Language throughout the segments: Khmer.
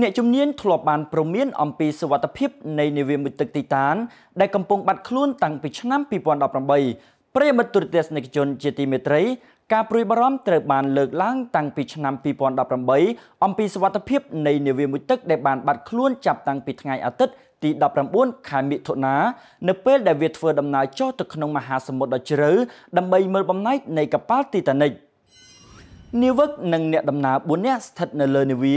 អ្នកជំនាញធ្លាប់បានព្រមានអំពីសវត្ថភាពនៃនាវាមុជទឹកទីតានដែលកំពុងបាត់ខ្លួនតាំងពីឆ្នាំ2018ប្រិយមិត្តទូរទស្សនិកជនជាទីមេត្រី ការព្រួយបារម្ភត្រូវបានលើកឡើងតាំងពីឆ្នាំ2018អំពីសវត្ថភាពនៃនាវាមុជទឹកដែលបានបាត់ខ្លួនចាប់តាំងពីថ្ងៃអាទិត្យទី19ខែមិថុនានៅពេលដែលវាធ្វើដំណើរចុះទៅក្នុងមហាសមុទ្រដ៏ជ្រៅដើម្បីមើលបំណែកនៃកប៉ាល់ Titanic នាវិកនិងអ្នកដំណើរ4នាក់ស្ថិតនៅលើនាវា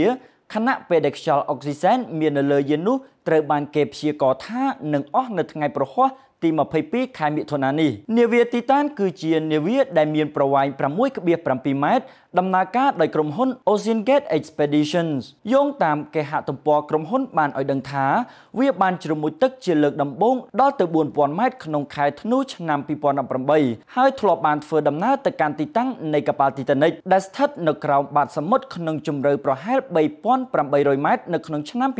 ខណៈពេលដែលខ្យល់អុកស៊ីសែនមាននៅលើយាននោះត្រូវបានគេព្យាករថានឹងអស់នៅថ្ងៃប្រហ័សទី22ខែមិថុនានេះនាវាទីតានគឺជានាវាដែលមានប្រវែង6.7ម៉ែត្រដំណើរការដោយក្រុមហ៊ុន Ocean Gate Expeditions យោងតាមគេហទំព័រក្រុមហ៊ុនបានឲ្យដឹងថា វាបានជ្រមុជទឹកជាលើកដំបូងដល់ទៅ4000ម៉ែត្រក្នុងខែធ្នូឆ្នាំ2018ហើយធ្លាប់បានធ្វើដំណើរទៅកាន់ទីតាំងនៃកប៉ាល់ Titanic ដែលស្ថិតនៅក្រោមបាតសមុទ្រក្នុងជម្រៅប្រហែល1800ម៉ែត្រនៅក្នុងឆ្នាំ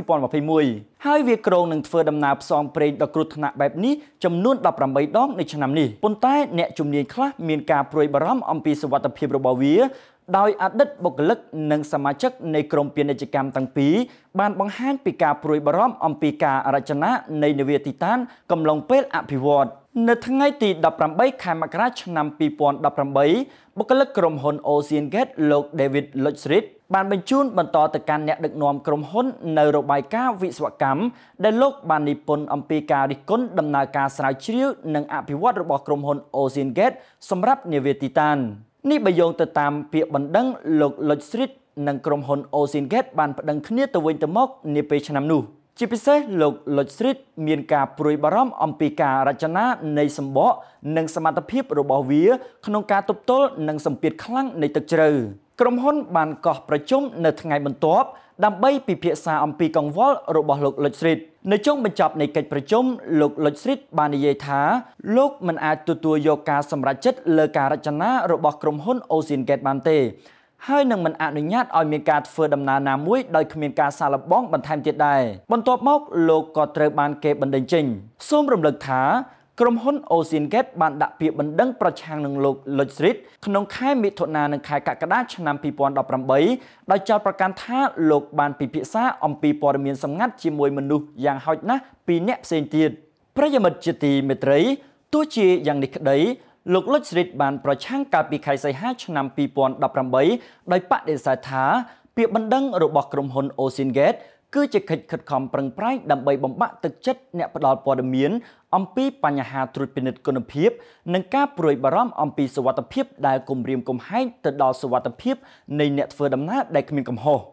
2021ហើយវាគ្រោងនឹងធ្វើដំណើរផ្សងព្រេងដ៏គ្រោះថ្នាក់បែបនេះចំនួន18ដងនៅឆ្នាំនេះប៉ុន្តែអ្នកជំនាញខ្លះមានការព្រួយបារម្ភអំពីសុវត្ថិភាពរបស់វាដោយអតីតបុគ្គលិក និង សមាជិកនៃក្រមពាណិជ្ជកម្មទាំងពីរបានបង្ហាញពីការព្រួយបារម្ភអំពីការរចនា នៃនាវាទីតានកំឡុងពេល អភិវឌ្ឍន៍នៅថ្ងៃទី18ខែមករា ឆ្នាំ2018បុគ្គលិកក្រុមហ៊ុន Ocean Gate លោក David Lutzerit បានបញ្ជូន បន្តទៅកាន់អ្នកដឹកនាំក្រុមហ៊ុននៅរបាយការណ៍វិស្វកម្មដែលលោកបាននិពន្ធអំពីការរិះគន់ដំណើរការស្រាវជ្រាវ និង អភិវឌ្ឍរបស់ក្រុមហ៊ុន Ocean Gate សម្រាប់នាវាទីតាននេះបើយោងទៅតាមពាក្យបណ្ដឹងលោក Lutzerit និងក្រុមហ៊ុន Ocean Gate បានប្តឹងគ្នាទៅវិញទៅមក នាពេលឆ្នាំនោះ។ជាពិសេសលោកលុចស្រីតមានការព្រួយបារម្ភអំពីការរចនានៃសម្បកនិងសមត្ថភាពរបស់វា ក្នុងការទប់ទល់នឹងសម្ពាធខ្លាំងនៃទឹកជ្រៅក្រុមហ៊ុនបានកោះប្រជុំនៅថ្ងៃ បន្ទាប់ដើម្បីពិភាក្សាអំពីកង្វល់របស់លោកលុចស្រីតនៅចុងបញ្ចប់នៃកិច្ចប្រជុំលោកលុចស្រីត បាននិយាយថាលោកមិនអាចទទួលយកការសម្រេចចិត្តលើការរចនារបស់ក្រុមហ៊ុន Ocean Gate បានទេហើយនឹងមិនអនុញ្ញាតឲ្យមានការធ្វើដំណើរណាមួយដោយគ្មានការសាឡបងបន្ថែមទៀតដែរបន្ទាប់មកលោកក៏ត្រូវបានគេបណ្តេញចេញសូមរំលឹកថា ក្រុមហ៊ុន Ocean Gate បានដាក់ពាក្យបណ្ដឹងប្រឆាំងនឹងលោក Lodge Street ក្នុងខែមិថុនានិងខែកក្កដាឆ្នាំ2018ដោយចោទប្រកាន់ថាលោកបានពិភាក្សាអំពីព័ត៌មានសម្ងាត់ជាមួយមនុស្សយ៉ាងហោចណាស់2នាក់ផ្សេងទៀតប្រិយមិត្តជាទីមេត្រីទោះជាយ៉ាងនេះក្តីលោកលុចស្រីតបានប្រឆាំងកាលពីខែសីហា ឆ្នាំ2018ដោយបដិសេធថាពាក្យបណ្ដឹងរបស់ក្រុមហ៊ុន Ocean Gate គឺជាកិច្ចខិតខំប្រឹងប្រែងដើម្បីបំបាក់ទឹកចិត្តអ្នកផ្ដល់ព័ត៌មានអំពីបញ្ហាត្រួតពិនិត្យគុណភាពនិងការព្រួយបារម្ភអំពីសុវត្ថិភាពដែលគំរាមកំហែងទៅដល់សុវត្ថិភាពនៃអ្នកធ្វើដំណើរដែលគ្មានកំហុស។